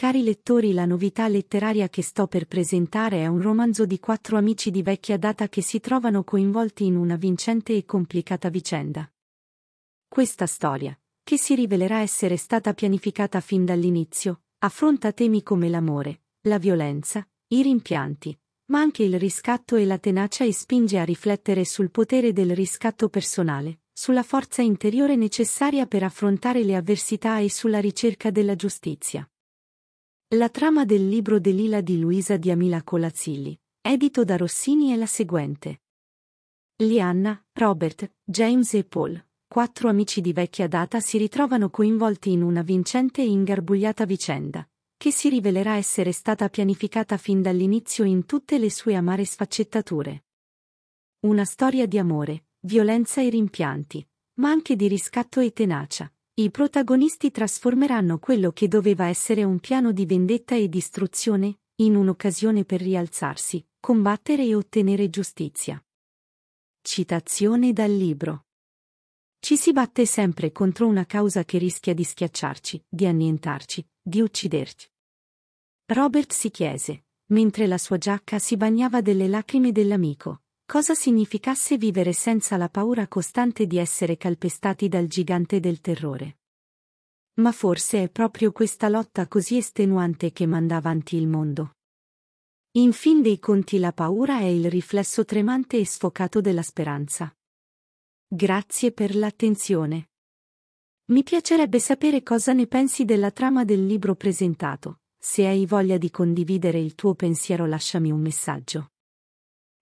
Cari lettori la novità letteraria che sto per presentare è un romanzo di quattro amici di vecchia data che si trovano coinvolti in una vincente e complicata vicenda. Questa storia, che si rivelerà essere stata pianificata fin dall'inizio, affronta temi come l'amore, la violenza, i rimpianti, ma anche il riscatto e la tenacia e spinge a riflettere sul potere del riscatto personale, sulla forza interiore necessaria per affrontare le avversità e sulla ricerca della giustizia. La trama del libro Delila di Luisa Diamila Colazzilli, edito da Rossini, è la seguente. Lianna, Robert, James e Paul, quattro amici di vecchia data, si ritrovano coinvolti in una vincente e ingarbugliata vicenda, che si rivelerà essere stata pianificata fin dall'inizio in tutte le sue amare sfaccettature. Una storia di amore, violenza e rimpianti, ma anche di riscatto e tenacia, i protagonisti trasformeranno quello che doveva essere un piano di vendetta e distruzione in un'occasione per rialzarsi, combattere e ottenere giustizia. Citazione dal libro. Ci si batte sempre contro una causa che rischia di schiacciarci, di annientarci, di ucciderci. Robert si chiese, mentre la sua giacca si bagnava delle lacrime dell'amico, cosa significasse vivere senza la paura costante di essere calpestati dal gigante del terrore. Ma forse è proprio questa lotta così estenuante che manda avanti il mondo. In fin dei conti la paura è il riflesso tremante e sfocato della speranza. Grazie per l'attenzione. Mi piacerebbe sapere cosa ne pensi della trama del libro presentato. Se hai voglia di condividere il tuo pensiero lasciami un messaggio.